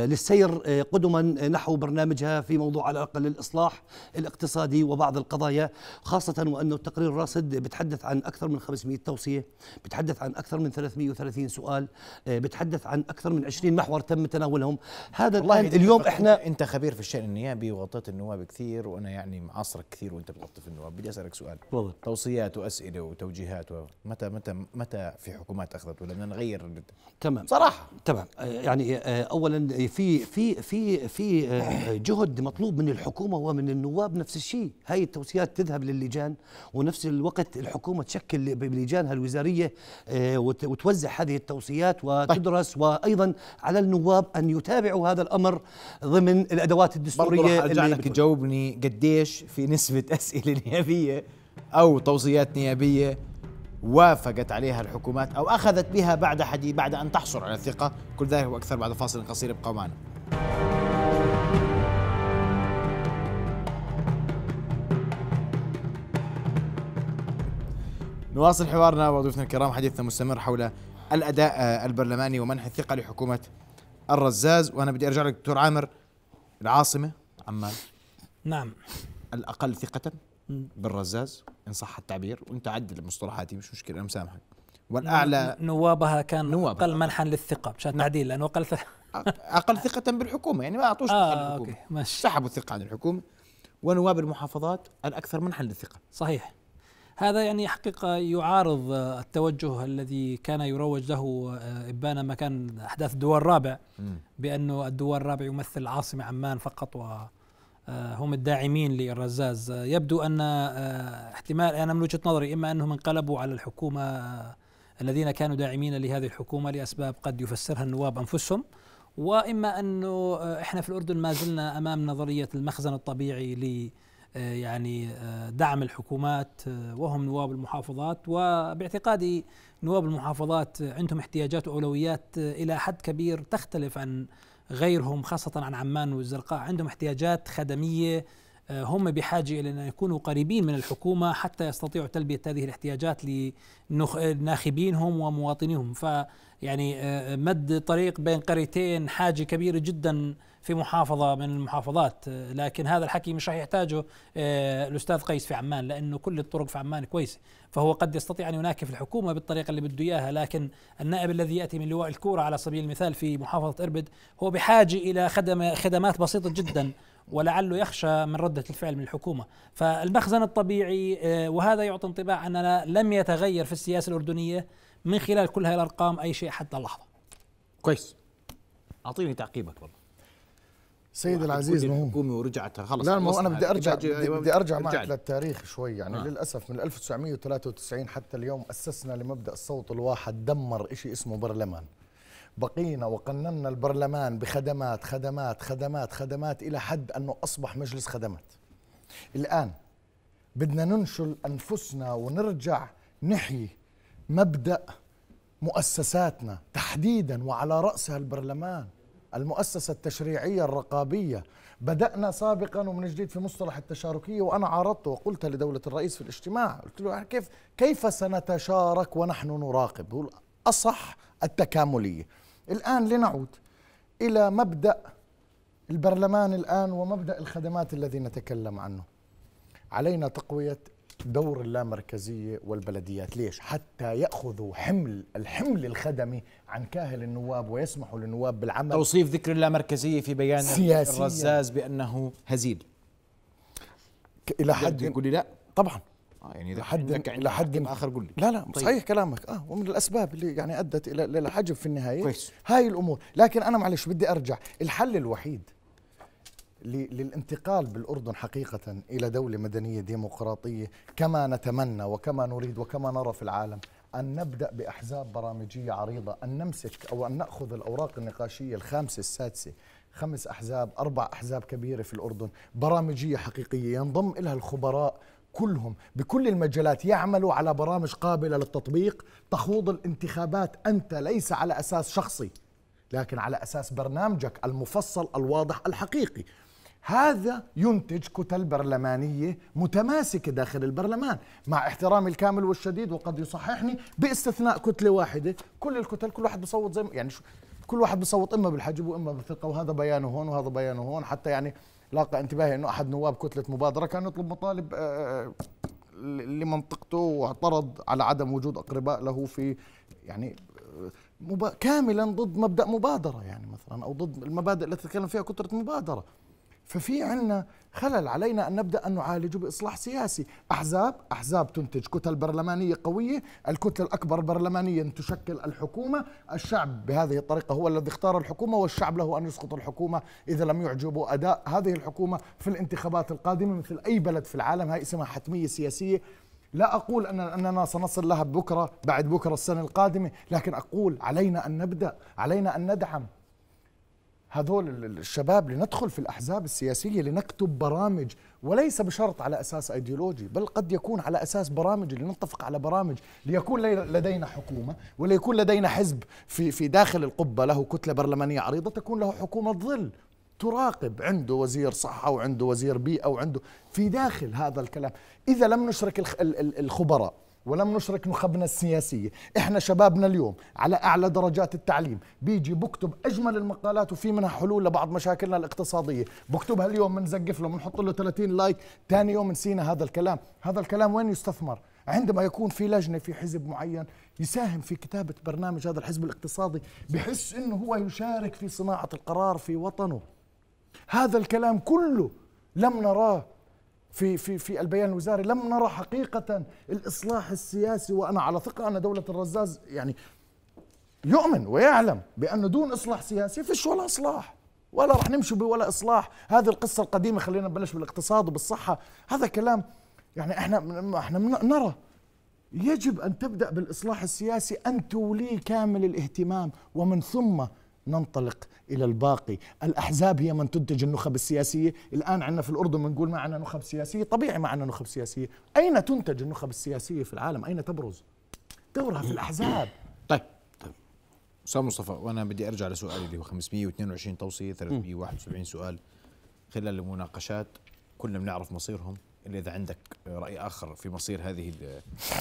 للسير قدما نحو برنامجها في موضوع على الأقل للإصلاح الاقتصادي وبعض القضايا خاصة وأنه التقرير الراصد بتحدث عن أكثر من 500 توصية بتحدث عن أكثر من 330 سؤال آه، بتحدث عن أكثر من 20 محور تم تناولهم هذا والله اليوم إحنا أنت خبير في الشأن النيابي وغطيت النواب كثير وأنا يعني معاصرك كثير وأنت بتغطي في النواب بدي أسألك سؤال تفضل توصيات وأسئلة وتوجيهات متى متى متى في حكومات أخذت ولا بدنا نغير تمام صراحة تمام آه، يعني آه، أولا في في في في جهد مطلوب من الحكومة الحكومه ومن النواب نفس الشيء هاي التوصيات تذهب للجان ونفس الوقت الحكومه تشكل بلجانها الوزاريه آه، وتوزع هذه التوصيات وتدرس طيب. وايضا على النواب ان يتابعوا هذا الامر ضمن الادوات الدستوريه برضو اللي لك تجاوبني قديش في نسبه اسئله نيابيه او توصيات نيابيه وافقت عليها الحكومات او اخذت بها بعد حديث بعد ان تحصل على الثقه كل ذلك واكثر بعد فاصل قصير ابقوا معنا نواصل حوارنا وضيوفنا الكرام حديثنا مستمر حول الاداء آه، البرلماني ومنح الثقه لحكومه الرزاز وانا بدي ارجع لك دكتور عامر العاصمه عمان نعم الاقل ثقه بالرزاز ان صح التعبير وانت عدل مصطلحاتي مش مشكله انا مسامحك والاعلى نوابها كان نوابها. اقل منحا للثقه مشان نعم. تعديل لانه اقل اقل ثقه بالحكومه يعني ما اعطوش آه ثقه للحكومه سحبوا الثقه عن الحكومه ونواب المحافظات الاكثر منحا للثقه صحيح هذا يعني حقيقة يعارض آه، التوجه الذي كان يروج له آه، إبان مكان أحداث الدول الرابع بأنه الدول الرابع يمثل العاصمة عمان فقط و آه، هم الداعمين للرزاز يبدو أن احتمال أنا من وجهة نظري إما أنهم انقلبوا على الحكومة الذين كانوا داعمين لهذه الحكومة لأسباب قد يفسرها النواب أنفسهم واما انه احنا في الاردن ما زلنا امام نظريه المخزن الطبيعي آه، يعني آه، دعم الحكومات آه، وهم نواب المحافظات وباعتقادي نواب المحافظات عندهم احتياجات واولويات الى حد كبير تختلف عن غيرهم خاصه عن عمان والزرقاء عندهم احتياجات خدميه هم بحاجة إلى أن يكونوا قريبين من الحكومة حتى يستطيعوا تلبية هذه الاحتياجات لناخبينهم ومواطنيهم فيعني مد طريق بين قريتين حاجة كبيرة جدا في محافظة من المحافظات آه، لكن هذا الحكي مش راح يحتاجه آه، الأستاذ قيس في عمان لأنه كل الطرق في عمان كويسة فهو قد يستطيع أن يناكف الحكومة بالطريقة اللي بده إياها لكن النائب الذي يأتي من لواء الكورة على سبيل المثال في محافظة إربد هو بحاجة إلى خدمة خدمات بسيطة جدا ولعله يخشى من ردة الفعل من الحكومة فالمخزن الطبيعي آه، وهذا يعطي انطباع أننا لم يتغير في السياسة الأردنية من خلال كل هاي الأرقام أي شيء حتى اللحظة كويس أعطيني تعقيبك والله سيد العزيز ما هو الحكومه ورجعتها خلص لا ما انا بدي ارجع أيوة، بدي, ارجع معك للتاريخ شوي يعني آه. للاسف من 1993 حتى اليوم اسسنا لمبدا الصوت الواحد دمر شيء اسمه برلمان بقينا وقننا البرلمان بخدمات خدمات خدمات خدمات الى حد انه اصبح مجلس خدمات الان بدنا ننشل انفسنا ونرجع نحيي مبدا مؤسساتنا تحديدا وعلى راسها البرلمان المؤسسة التشريعية الرقابية بدأنا سابقا ومن جديد في مصطلح التشاركية وأنا عارضته وقلت لدولة الرئيس في الاجتماع قلت له كيف كيف سنتشارك ونحن نراقب هو الأصح التكاملية الآن لنعود إلى مبدأ البرلمان الآن ومبدأ الخدمات الذي نتكلم عنه علينا تقوية دور اللامركزية والبلديات ليش؟ حتى يأخذوا حمل الحمل الخدمي عن كاهل النواب ويسمحوا للنواب بالعمل توصيف ذكر اللامركزية في بيان سياسيا. الرزاز بأنه هزيل إلى حد يقول لي لا طبعا آه يعني اذا لحد عندك عندك يعني لحد اخر قول لي لا لا طيب. صحيح كلامك اه ومن الاسباب اللي يعني ادت الى الحجب في النهايه كويس. هاي الامور لكن انا معلش بدي ارجع الحل الوحيد للانتقال بالأردن حقيقة إلى دولة مدنية ديمقراطية كما نتمنى وكما نريد وكما نرى في العالم أن نبدأ بأحزاب برامجية عريضة أن نمسك أو أن نأخذ الأوراق النقاشية الخامسة السادسة خمس أحزاب أربع أحزاب كبيرة في الأردن برامجية حقيقية ينضم إلها الخبراء كلهم بكل المجالات يعملوا على برامج قابلة للتطبيق تخوض الانتخابات أنت ليس على أساس شخصي لكن على أساس برنامجك المفصل الواضح الحقيقي هذا ينتج كتل برلمانية متماسكة داخل البرلمان مع احترامي الكامل والشديد وقد يصححني باستثناء كتلة واحدة كل الكتل كل واحد بصوت زي يعني شو كل واحد بصوت إما بالحجب وإما بالثقة وهذا بيانه هون وهذا بيانه هون حتى يعني لاقى انتباهي أنه أحد نواب كتلة مبادرة كان يطلب مطالب آه، آه، لمنطقته واعترض على عدم وجود أقرباء له في يعني آه، كاملا ضد مبدأ مبادرة يعني مثلا أو ضد المبادئ التي تتكلم فيها كتلة مبادرة ففي عنا خلل علينا أن نبدأ أن نعالجه بإصلاح سياسي أحزاب أحزاب تنتج كتل برلمانية قوية الكتله الأكبر برلمانيا تشكل الحكومة الشعب بهذه الطريقة هو الذي اختار الحكومة والشعب له أن يسقط الحكومة إذا لم يعجبه أداء هذه الحكومة في الانتخابات القادمة مثل أي بلد في العالم هاي اسمها حتمية سياسية لا أقول أننا سنصل لها بكرة بعد بكرة السنة القادمة لكن أقول علينا أن نبدأ علينا أن ندعم هذول الشباب لندخل في الأحزاب السياسية لنكتب برامج وليس بشرط على أساس أيديولوجي بل قد يكون على أساس برامج لنتفق على برامج ليكون لدينا حكومة وليكون لدينا حزب في, في داخل القبة له كتلة برلمانية عريضة تكون له حكومة ظل تراقب عنده وزير صحة وعنده وزير بيئة وعنده في داخل هذا الكلام إذا لم نشرك الخبراء ولم نشرك نخبنا السياسية إحنا شبابنا اليوم على أعلى درجات التعليم بيجي بكتب أجمل المقالات وفي منها حلول لبعض مشاكلنا الاقتصادية بكتبها اليوم منزقف له منحط له 30 لايك ثاني يوم نسينا هذا الكلام هذا الكلام وين يستثمر عندما يكون في لجنة في حزب معين يساهم في كتابة برنامج هذا الحزب الاقتصادي بحس أنه هو يشارك في صناعة القرار في وطنه هذا الكلام كله لم نراه في في في البيان الوزاري لم نرى حقيقه الاصلاح السياسي وانا على ثقه ان دوله الرزاز يعني يؤمن ويعلم بأن دون إصلاح سياسي فيش ولا إصلاح ولا رح نمشي بولا إصلاح هذه القصة القديمة خلينا نبلش بالاقتصاد وبالصحة هذا كلام يعني احنا احنا نرى يجب أن تبدأ بالإصلاح السياسي أن توليه كامل الاهتمام ومن ثم ننطلق إلى الباقي الأحزاب هي من تنتج النخب السياسية الآن عندنا في الأردن بنقول ما عندنا نخب سياسية طبيعي ما عندنا نخب سياسية أين تنتج النخب السياسية في العالم أين تبرز دورها في الأحزاب طيب،, طيب استاذ مصطفى وانا بدي ارجع لسؤالي اللي هو 522 توصيه 371 سؤال خلال المناقشات كلنا بنعرف مصيرهم الا اذا عندك راي اخر في مصير هذه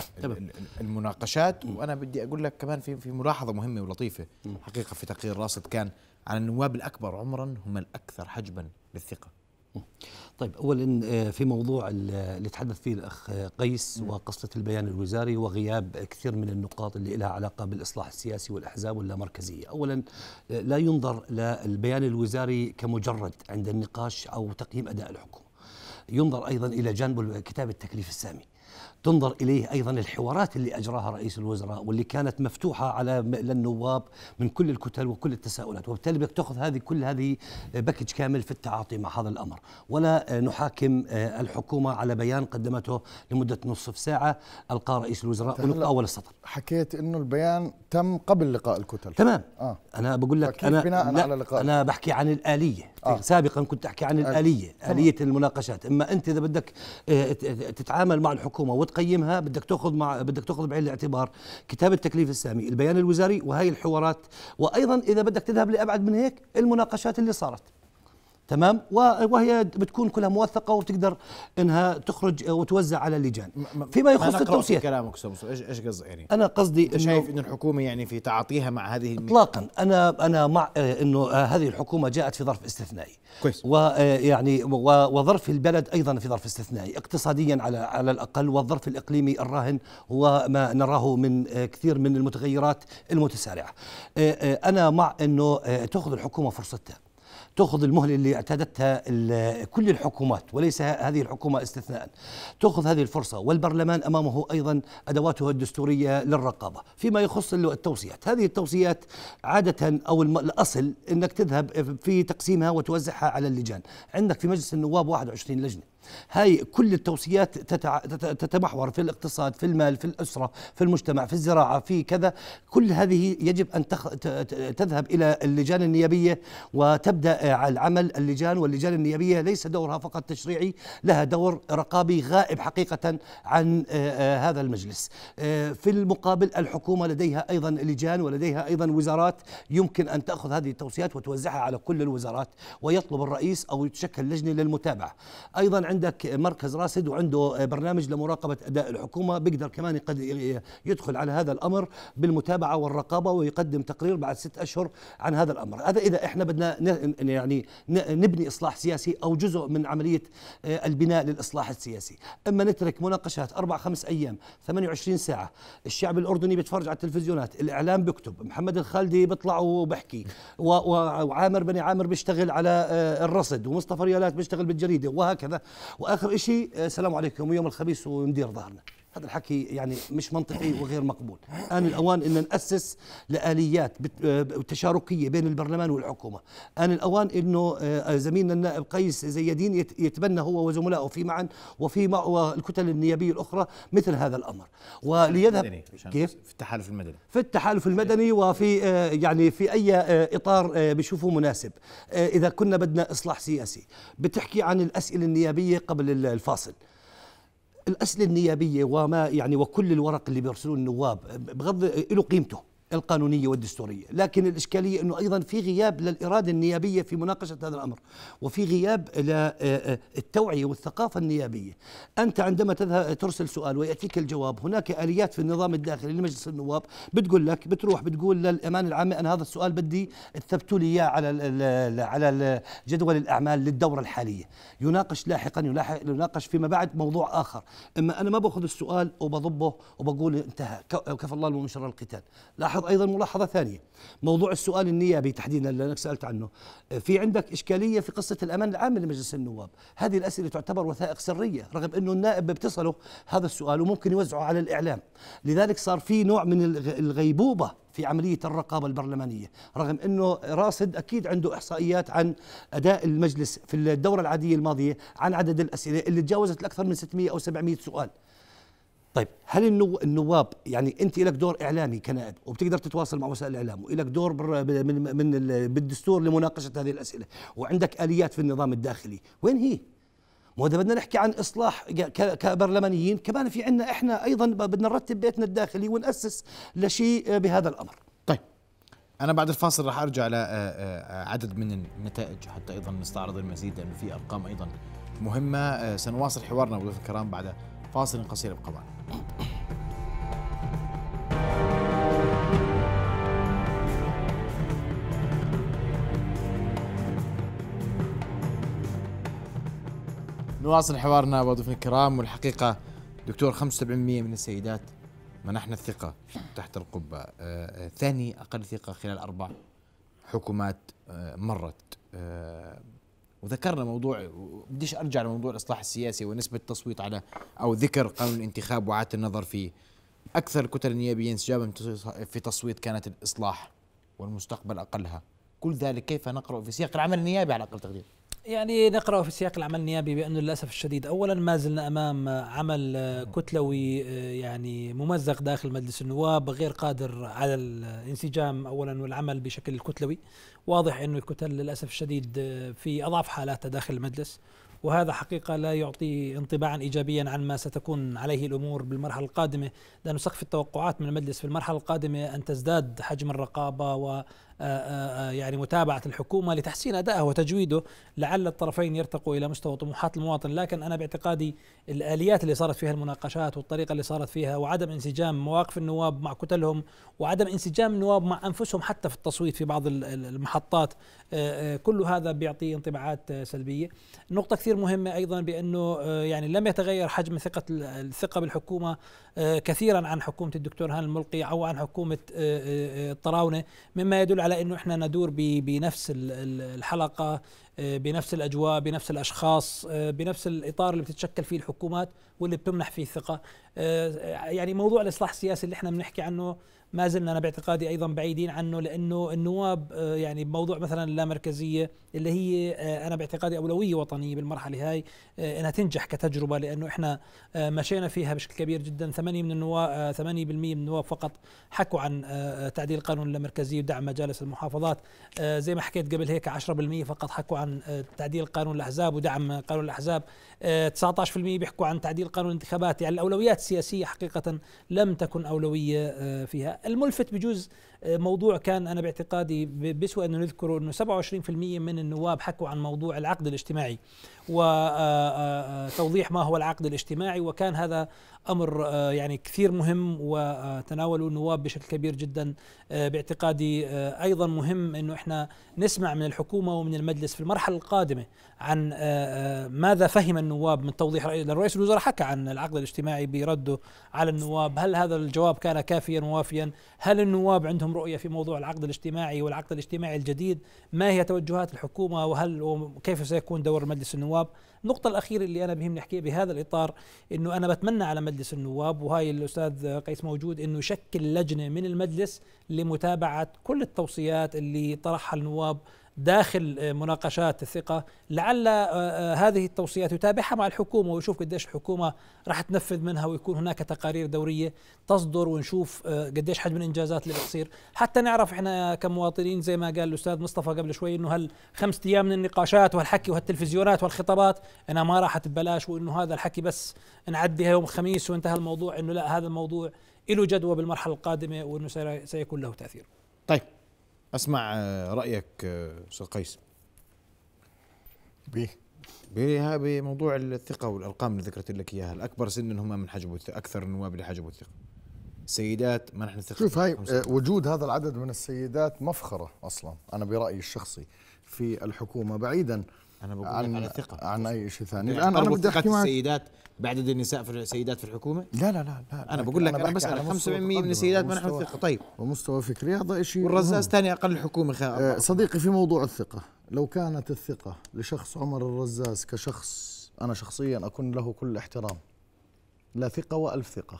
المناقشات وانا بدي اقول لك كمان في في ملاحظه مهمه ولطيفه حقيقه في تقرير راصد كان على النواب الاكبر عمرا هم الاكثر حجبا للثقه طيب اولا آه، في موضوع اللي تحدث فيه الاخ آه، قيس وقصه البيان الوزاري وغياب كثير من النقاط اللي لها علاقه بالاصلاح السياسي والاحزاب واللامركزيه، اولا آه، لا ينظر للبيان الوزاري كمجرد عند النقاش او تقييم اداء الحكومه. ينظر أيضا إلى جانب كتاب التكليف السامي تنظر إليه أيضا الحوارات اللي أجراها رئيس الوزراء واللي كانت مفتوحة على للنواب من كل الكتل وكل التساؤلات وبالتالي بدك تأخذ هذه كل هذه باكج كامل في التعاطي مع هذا الأمر ولا نحاكم آه، الحكومة على بيان قدمته لمدة نصف ساعة ألقى رئيس الوزراء ونقطة أول السطر حكيت أنه البيان تم قبل لقاء الكتل تمام آه. أنا بقول لك أنا بناء على لقاء أنا بحكي عن الآلية آه. سابقا كنت أحكي عن الآلية آلية المناقشات إما أنت إذا بدك آه، تتعامل مع الحكومة تقيمها بدك تاخذ مع بدك تاخذ بعين الاعتبار كتاب التكليف السامي البيان الوزاري وهي الحوارات وايضا اذا بدك تذهب لابعد من هيك المناقشات اللي صارت تمام وهي بتكون كلها موثقه وبتقدر انها تخرج وتوزع على اللجان فيما يخص التوصيات كلامك استاذ ايش ايش قصدي يعني انا قصدي انت شايف انه الحكومه يعني في تعاطيها مع هذه اطلاقا انا انا مع انه هذه الحكومه جاءت في ظرف استثنائي كويس ويعني وظرف البلد ايضا في ظرف استثنائي اقتصاديا على على الاقل والظرف الاقليمي الراهن هو ما نراه من كثير من المتغيرات المتسارعه إيه، إيه، انا مع انه إيه، تاخذ الحكومه فرصتها تأخذ المهلة اللي اعتادتها كل الحكومات وليس هذه الحكومة استثناء تأخذ هذه الفرصة والبرلمان أمامه أيضا أدواته الدستورية للرقابة فيما يخص التوصيات هذه التوصيات عادة أو الأصل أنك تذهب في تقسيمها وتوزعها على اللجان عندك في مجلس النواب 21 لجنة هاي كل التوصيات تتمحور في الاقتصاد في المال في الأسرة في المجتمع في الزراعة في كذا كل هذه يجب أن تخ... تذهب إلى اللجان النيابية وتبدأ العمل اللجان واللجان النيابية ليس دورها فقط تشريعي لها دور رقابي غائب حقيقة عن آه، آه، هذا المجلس آه، في المقابل الحكومة لديها أيضا لجان ولديها أيضا وزارات يمكن أن تأخذ هذه التوصيات وتوزعها على كل الوزارات ويطلب الرئيس أو يتشكل لجنة للمتابعة أيضا عندك مركز راسد وعنده برنامج لمراقبه اداء الحكومه بيقدر كمان يدخل على هذا الامر بالمتابعه والرقابه ويقدم تقرير بعد ست اشهر عن هذا الامر هذا اذا احنا بدنا يعني نبني اصلاح سياسي او جزء من عمليه آه، البناء للاصلاح السياسي اما نترك مناقشات اربع خمس ايام 28 ساعه الشعب الاردني بيتفرج على التلفزيونات الاعلام بيكتب محمد الخالدي بيطلع وبحكي وعامر بني عامر بيشتغل على آه، الرصد ومصطفى ريالات بيشتغل بالجريده وهكذا واخر شيء آه، السلام عليكم ويوم الخميس وندير ظهرنا هذا الحكي يعني مش منطقي وغير مقبول آن الأوان أن نأسس لآليات تشاركية بين البرلمان والحكومة آن الأوان أنه آه، زميلنا النائب قيس زيادين يتبنى هو وزملائه في معا وفي مع الكتل النيابية الأخرى مثل هذا الأمر وليذهب كيف؟ في التحالف المدني في التحالف المدني وفي آه، يعني في أي آه، إطار بشوفه مناسب إذا كنا بدنا إصلاح سياسي بتحكي عن الأسئلة النيابية قبل الفاصل الاسئله النيابيه وما يعني وكل الورق اللي بيرسلوه النواب بغض له قيمته القانونيه والدستوريه، لكن الاشكاليه انه ايضا في غياب للاراده النيابيه في مناقشه هذا الامر، وفي غياب للتوعيه آه، آه، والثقافه النيابيه. انت عندما تذهب ترسل سؤال وياتيك الجواب، هناك اليات في النظام الداخلي لمجلس النواب بتقول لك بتروح بتقول للامانه العامه انا هذا السؤال بدي تثبتوا لي اياه على على جدول الاعمال للدوره الحاليه، يناقش لاحقا يناقش فيما بعد موضوع اخر، اما انا ما باخذ السؤال وبضبه وبقول انتهى كفى الله المؤمن شر القتال، لاحق لاحظ أيضا ملاحظة ثانية موضوع السؤال النيابي تحديدا اللي انك سألت عنه في عندك إشكالية في قصة الأمان العام لمجلس النواب هذه الأسئلة تعتبر وثائق سرية رغم أنه النائب بتصله هذا السؤال وممكن يوزعه على الإعلام لذلك صار في نوع من الغيبوبة في عملية الرقابة البرلمانية رغم أنه راصد أكيد عنده إحصائيات عن أداء المجلس في الدورة العادية الماضية عن عدد الأسئلة اللي تجاوزت الأكثر من 600 أو 700 سؤال طيب هل النواب يعني انت لك دور اعلامي كنائب وبتقدر تتواصل مع وسائل الاعلام ولك دور من من بالدستور لمناقشه هذه الاسئله وعندك اليات في النظام الداخلي وين هي اذا بدنا نحكي عن إصلاح كبرلمانيين كمان في عندنا إحنا أيضا بدنا نرتب بيتنا الداخلي ونأسس لشيء بهذا الأمر طيب أنا بعد الفاصل راح أرجع لعدد من النتائج حتى أيضا نستعرض المزيد لأنه في أرقام أيضا مهمة سنواصل حوارنا وضيف الكرام بعد فاصل قصير ابقى معنا نواصل حوارنا بضيوفنا الكرام والحقيقة دكتور 75% من السيدات منحنا الثقة تحت القبة آه، آه، ثاني أقل ثقة خلال أربع حكومات آه، مرت وذكرنا موضوع بديش ارجع لموضوع الاصلاح السياسي ونسبه التصويت على او ذكر قانون الانتخاب وعاده النظر فيه اكثر الكتل النيابيه انسجاما في تصويت كانت الاصلاح والمستقبل اقلها كل ذلك كيف نقرا في سياق العمل النيابي على اقل تقدير يعني نقرا في سياق العمل النيابي بانه للاسف الشديد اولا ما زلنا امام عمل كتلوي آه، يعني ممزق داخل مجلس النواب غير قادر على الانسجام اولا والعمل بشكل كتلوي واضح انه الكتل للاسف الشديد آه، في اضعف حالاتها داخل المجلس وهذا حقيقة لا يعطي انطباعا إيجابيا عن ما ستكون عليه الأمور بالمرحلة القادمة لأن سقف التوقعات من المجلس في المرحلة القادمة أن تزداد حجم الرقابة و آه، آه، آه، يعني متابعة الحكومة لتحسين أدائه وتجويده لعل الطرفين يرتقوا إلى مستوى طموحات المواطن لكن أنا باعتقادي الآليات اللي صارت فيها المناقشات والطريقة اللي صارت فيها وعدم انسجام مواقف النواب مع كتلهم وعدم انسجام النواب مع أنفسهم حتى في التصويت في بعض المحطات كل هذا بيعطي انطباعات سلبية نقطة كثير مهمة أيضا بأنه يعني لم يتغير حجم ثقة الثقة بالحكومة كثيرا عن حكومة الدكتور هان الملقي أو عن حكومة الطراونة مما يدل على انه احنا ندور بنفس الحلقه آه، بنفس الاجواء بنفس الاشخاص آه، بنفس الاطار اللي بتتشكل فيه الحكومات واللي بتمنح فيه الثقه آه، يعني موضوع الاصلاح السياسي اللي احنا بنحكي عنه ما زلنا انا باعتقادي ايضا بعيدين عنه لانه النواب آه، يعني بموضوع مثلا اللامركزيه اللي هي آه، انا باعتقادي اولويه وطنيه بالمرحله هاي آه، انها تنجح كتجربه لانه احنا مشينا فيها بشكل كبير جدا 8 من النواب 8% من النواب فقط حكوا عن تعديل قانون اللامركزيه ودعم مجالس المحافظات زي ما حكيت قبل هيك 10% فقط حكوا عن تعديل قانون الاحزاب ودعم قانون الاحزاب 19% بيحكوا عن تعديل قانون الانتخابات يعني الاولويات السياسيه حقيقه لم تكن اولويه فيها الملفت بجوز موضوع كان انا باعتقادي بيسوى انه نذكره انه 27% من النواب حكوا عن موضوع العقد الاجتماعي وتوضيح آه، آه، آه، ما هو العقد الاجتماعي وكان هذا امر يعني كثير مهم وتناولوا النواب بشكل كبير جدا باعتقادي ايضا مهم انه احنا نسمع من الحكومه ومن المجلس في المرحله القادمه عن ماذا فهم النواب من توضيح رأي الرئيس رئيس الوزراء حكى عن العقد الاجتماعي برده على النواب هل هذا الجواب كان كافيا ووافيا هل النواب عندهم رؤية في موضوع العقد الاجتماعي والعقد الاجتماعي الجديد ما هي توجهات الحكومة وهل وكيف سيكون دور مجلس النواب النقطة الأخيرة اللي أنا بهمني أحكيها بهذا الإطار أنه أنا بتمنى على مجلس النواب وهاي الأستاذ قيس موجود أنه يشكل لجنة من المجلس لمتابعة كل التوصيات اللي طرحها النواب داخل آه، مناقشات الثقة لعل آه، آه، هذه التوصيات يتابعها مع الحكومة ويشوف قديش الحكومة راح تنفذ منها ويكون هناك تقارير دورية تصدر ونشوف قديش حجم الإنجازات اللي بتصير حتى نعرف إحنا كمواطنين زي ما قال الأستاذ مصطفى قبل شوي إنه هل خمسة أيام من النقاشات وهالحكي وهالتلفزيونات والخطابات أنا ما راحت ببلاش وإنه هذا الحكي بس نعديها يوم خميس وانتهى الموضوع إنه لا هذا الموضوع له جدوى بالمرحلة القادمة وإنه سيكون له تأثير طيب اسمع آه، رايك آه، استاذ قيس بيه بها بموضوع الثقه والارقام اللي ذكرت لك اياها الاكبر سنا هم من حجبوا الثقه اكثر النواب اللي حجبوا الثقه سيدات نحن الثقه شوف هاي آه، وجود هذا العدد من السيدات مفخره اصلا انا برايي الشخصي في الحكومه بعيدا انا بقول عن على ثقه عن اي شيء ثاني يعني الان انا بدي احكي معك السيدات بعدد النساء في السيدات في الحكومه لا لا لا, لا انا بقول لك انا, أنا بسال 75% من السيدات منحوا الثقه طيب ومستوى فكري هذا شيء والرزاز ثاني اقل حكومه آه صديقي في موضوع الثقه لو كانت الثقه لشخص عمر الرزاز كشخص انا شخصيا اكون له كل احترام لا ثقه والف ثقه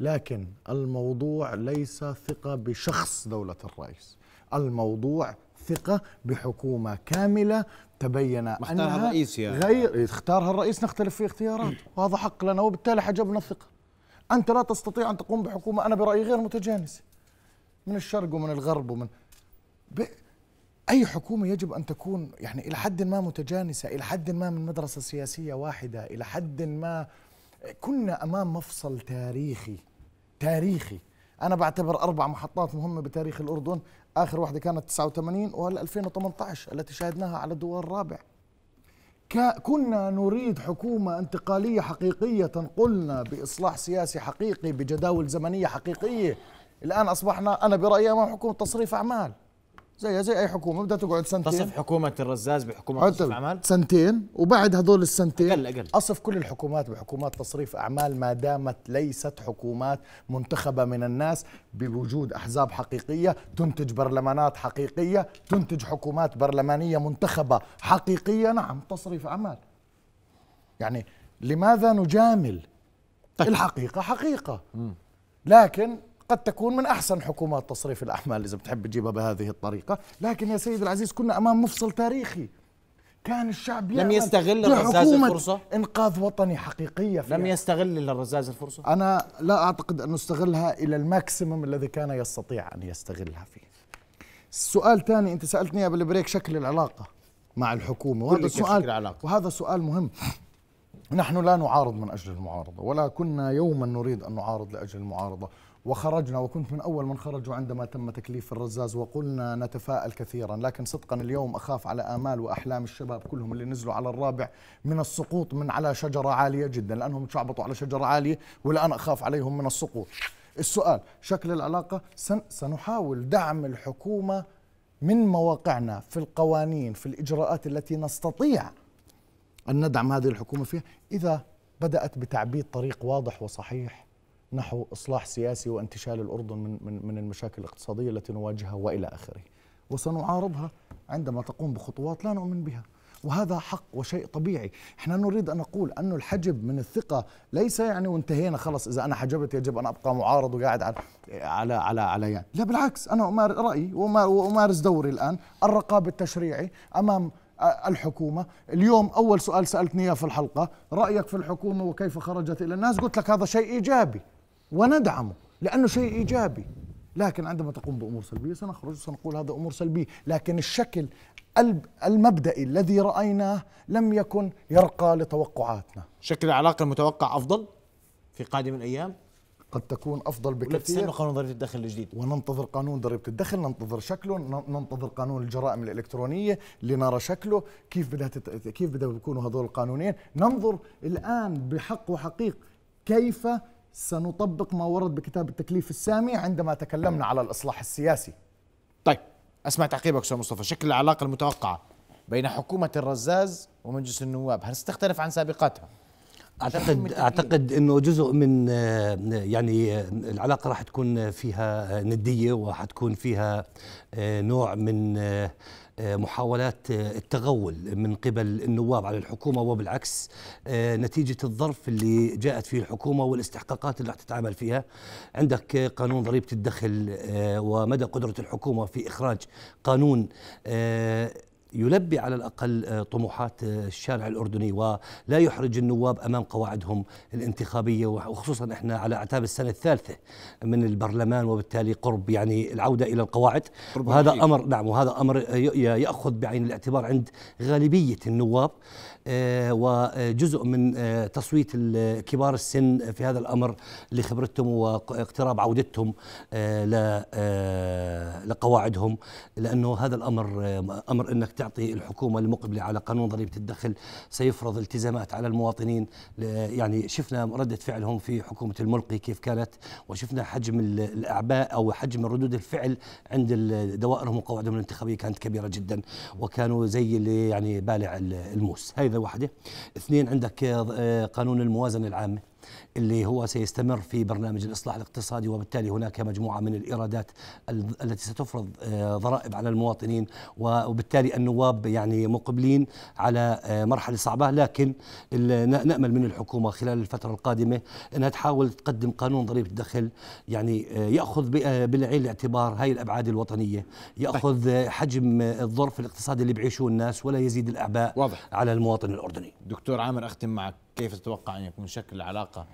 لكن الموضوع ليس ثقه بشخص دوله الرئيس الموضوع الثقة بحكومة كاملة تبين اختارها الرئيس يعني غير اختارها الرئيس نختلف في اختيارات وهذا حق لنا وبالتالي حجبنا الثقة أنت لا تستطيع أن تقوم بحكومة أنا برأيي غير متجانسة من الشرق ومن الغرب ومن ب... أي حكومة يجب أن تكون يعني إلى حد ما متجانسة إلى حد ما من مدرسة سياسية واحدة إلى حد ما كنا أمام مفصل تاريخي تاريخي انا بعتبر اربع محطات مهمه بتاريخ الاردن اخر واحده كانت 89 وهلا 2018 التي شاهدناها على الدور الرابع كنا نريد حكومة انتقالية حقيقية قلنا بإصلاح سياسي حقيقي بجداول زمنية حقيقية الآن أصبحنا أنا برأيي أمام حكومة تصريف أعمال زي زي اي حكومه بدها تقعد سنتين تصف حكومه الرزاز بحكومه تصريف اعمال سنتين وبعد هذول السنتين اقل اقل اصف كل الحكومات بحكومات تصريف اعمال ما دامت ليست حكومات منتخبه من الناس بوجود احزاب حقيقيه تنتج برلمانات حقيقيه تنتج حكومات برلمانيه منتخبه حقيقيه نعم تصريف اعمال يعني لماذا نجامل طيب. الحقيقه حقيقه مم. لكن قد تكون من أحسن حكومات تصريف الأعمال إذا بتحب تجيبها بهذه الطريقة لكن يا سيد العزيز كنا أمام مفصل تاريخي كان الشعب لم يستغل الرزاز الفرصة إنقاذ وطني حقيقية فيها. لم يستغل الرزاز الفرصة أنا لا أعتقد أنه استغلها إلى الماكسيمم الذي كان يستطيع أن يستغلها فيه السؤال الثاني أنت سألتني قبل البريك شكل العلاقة مع الحكومة وهذا السؤال وهذا سؤال مهم نحن لا نعارض من أجل المعارضة ولا كنا يوما نريد أن نعارض لأجل المعارضة وخرجنا وكنت من أول من خرجوا عندما تم تكليف الرزاز وقلنا نتفائل كثيرا لكن صدقا اليوم أخاف على آمال وأحلام الشباب كلهم اللي نزلوا على الرابع من السقوط من على شجرة عالية جدا لأنهم تشعبطوا على شجرة عالية والآن أخاف عليهم من السقوط السؤال شكل العلاقة سنحاول دعم الحكومة من مواقعنا في القوانين في الإجراءات التي نستطيع أن ندعم هذه الحكومة فيها إذا بدأت بتعبيد طريق واضح وصحيح نحو إصلاح سياسي وانتشال الأردن من, من, من المشاكل الاقتصادية التي نواجهها وإلى آخره وسنعارضها عندما تقوم بخطوات لا نؤمن بها وهذا حق وشيء طبيعي احنا نريد أن نقول أن الحجب من الثقة ليس يعني وانتهينا خلص إذا أنا حجبت يجب أن أبقى معارض وقاعد على على على, على يعني لا بالعكس أنا أمارس رأيي وأمارس دوري الآن الرقابة التشريعي أمام الحكومة اليوم أول سؤال سألتني إياه في الحلقة رأيك في الحكومة وكيف خرجت إلى الناس قلت لك هذا شيء إيجابي وندعمه لأنه شيء إيجابي لكن عندما تقوم بأمور سلبية سنخرج وسنقول هذا أمور سلبية لكن الشكل المبدئي الذي رأيناه لم يكن يرقى لتوقعاتنا شكل العلاقة المتوقع أفضل في قادم الأيام قد تكون افضل بكثير قانون ضريبه الدخل الجديد وننتظر قانون ضريبه الدخل ننتظر شكله ننتظر قانون الجرائم الالكترونيه لنرى شكله كيف بدها تت... كيف بدهم يكونوا هذول القانونين ننظر الان بحق وحقيق كيف سنطبق ما ورد بكتاب التكليف السامي عندما تكلمنا على الإصلاح السياسي طيب أسمع تعقيبك أستاذ مصطفى شكل العلاقة المتوقعة بين حكومة الرزاز ومجلس النواب هل ستختلف عن سابقاتها؟ اعتقد اعتقد انه جزء من آه، يعني آه، العلاقه راح تكون فيها آه، نديه وحتكون فيها نوع من محاولات آه، التغول من قبل النواب على الحكومة وبالعكس آه، نتيجة الظرف اللي جاءت فيه الحكومة والاستحقاقات اللي راح تتعامل فيها عندك آه، قانون ضريبة الدخل ومدى قدرة الحكومة في إخراج قانون يلبي على الأقل آه، طموحات آه، الشارع الأردني ولا يحرج النواب أمام قواعدهم الانتخابية وخصوصا إحنا على أعتاب السنة الثالثة من البرلمان وبالتالي قرب يعني العودة إلى القواعد وهذا أمر نعم وهذا أمر يأخذ بعين الاعتبار عند غالبية النواب آه، وجزء من آه، تصويت كبار السن في هذا الامر لخبرتهم واقتراب عودتهم آه، لقواعدهم لانه هذا الامر امر انك تعطي الحكومه المقبله على قانون ضريبه الدخل سيفرض التزامات على المواطنين يعني شفنا رده فعلهم في حكومه الملقي كيف كانت وشفنا حجم الاعباء او حجم ردود الفعل عند دوائرهم وقواعدهم الانتخابيه كانت كبيره جدا وكانوا زي اللي يعني بالع الموس هذا هذا واحدة اثنين عندك آه، قانون الموازنة العامة اللي هو سيستمر في برنامج الإصلاح الاقتصادي وبالتالي هناك مجموعة من الإيرادات التي ستفرض آه، ضرائب على المواطنين وبالتالي النواب يعني مقبلين على آه، مرحلة صعبة لكن نأمل من الحكومة خلال الفترة القادمة أنها تحاول تقدم قانون ضريبة الدخل يعني آه، يأخذ بالعين الاعتبار هاي الأبعاد الوطنية يأخذ حجم الظرف الاقتصادي اللي بيعيشوه الناس ولا يزيد الأعباء واضح. على المواطن الأردني دكتور عامر أختم معك كيف تتوقع أن يكون شكل العلاقة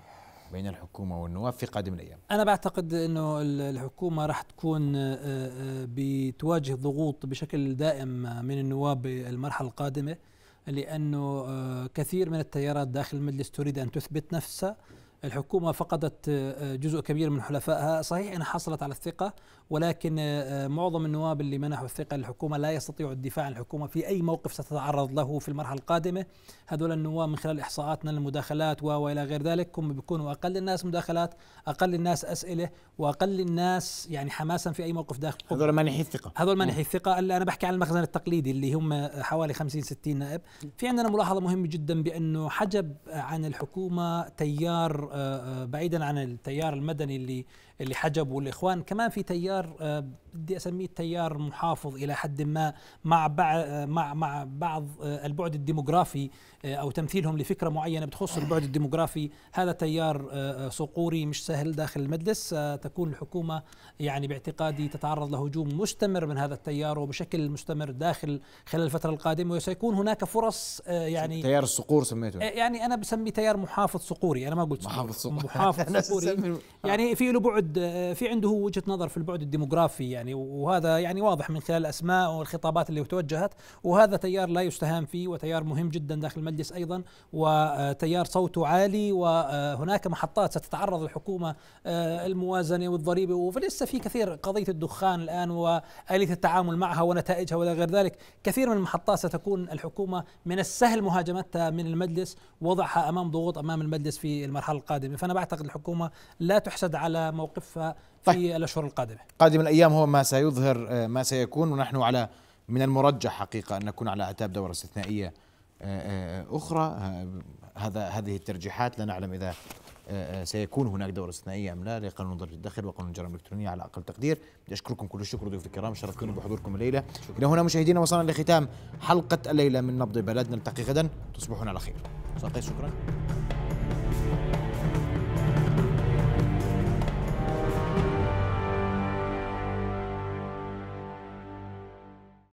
بين الحكومه والنواب في قادم الايام؟ انا بعتقد انه الحكومه راح تكون آه، آه، بتواجه ضغوط بشكل دائم من النواب بالمرحله القادمه لانه آه، كثير من التيارات داخل المجلس تريد ان تثبت نفسها الحكومه فقدت جزء كبير من حلفائها صحيح انها حصلت على الثقه ولكن آه، معظم النواب اللي منحوا الثقة للحكومة لا يستطيعوا الدفاع عن الحكومة في أي موقف ستتعرض له في المرحلة القادمة هذول النواب من خلال إحصاءاتنا للمداخلات وإلى غير ذلك هم بيكونوا أقل الناس مداخلات أقل الناس أسئلة وأقل الناس يعني حماسا في أي موقف داخل هذول منحي الثقة هذول منحي الثقة أنا بحكي عن المخزن التقليدي اللي هم حوالي 50 60 نائب في عندنا ملاحظة مهمة جدا بأنه حجب عن الحكومة تيار آه، آه، بعيدا عن التيار المدني اللي اللي حجبوا الإخوان كمان في تيار آه، بدي اسميه التيار محافظ الى حد ما مع مع مع بعض آه، البعد الديموغرافي آه، او تمثيلهم لفكره معينه بتخص البعد الديموغرافي هذا تيار آه، صقوري مش سهل داخل المجلس تكون الحكومه يعني باعتقادي تتعرض لهجوم مستمر من هذا التيار وبشكل مستمر داخل خلال الفتره القادمه وسيكون هناك فرص يعني تيار الصقور سميته يعني انا بسميه تيار محافظ صقوري انا ما قلت محافظ صقوري محافظ صقوري يعني في له بعد في عنده وجهه نظر في البعد الديموغرافي يعني يعني وهذا يعني واضح من خلال الاسماء والخطابات اللي توجهت وهذا تيار لا يستهان فيه وتيار مهم جدا داخل المجلس ايضا وتيار صوته عالي وهناك محطات ستتعرض الحكومه آه، الموازنه والضريبه ولسه في كثير قضيه الدخان الان واليه التعامل معها ونتائجها ولا غير ذلك كثير من المحطات ستكون الحكومه من السهل مهاجمتها من المجلس وضعها امام ضغوط امام المجلس في المرحله القادمه فانا بعتقد الحكومه لا تحسد على موقفها طيب. في الأشهر القادمة قادم الأيام هو ما سيظهر آه، ما سيكون ونحن على من المرجح حقيقة أن نكون على أعتاب دورة استثنائية آه، آه، أخرى هذا هذه الترجيحات لا نعلم إذا سيكون هناك دورة استثنائية أم لا لقانون ضريبة الدخل وقانون الجرائم الإلكترونية على أقل تقدير بدي أشكركم كل الشكر ضيوف الكرام شرفتنا بحضوركم الليلة إلى هنا مشاهدينا وصلنا لختام حلقة الليلة من نبض بلد نلتقي غدا تصبحون على خير شكرا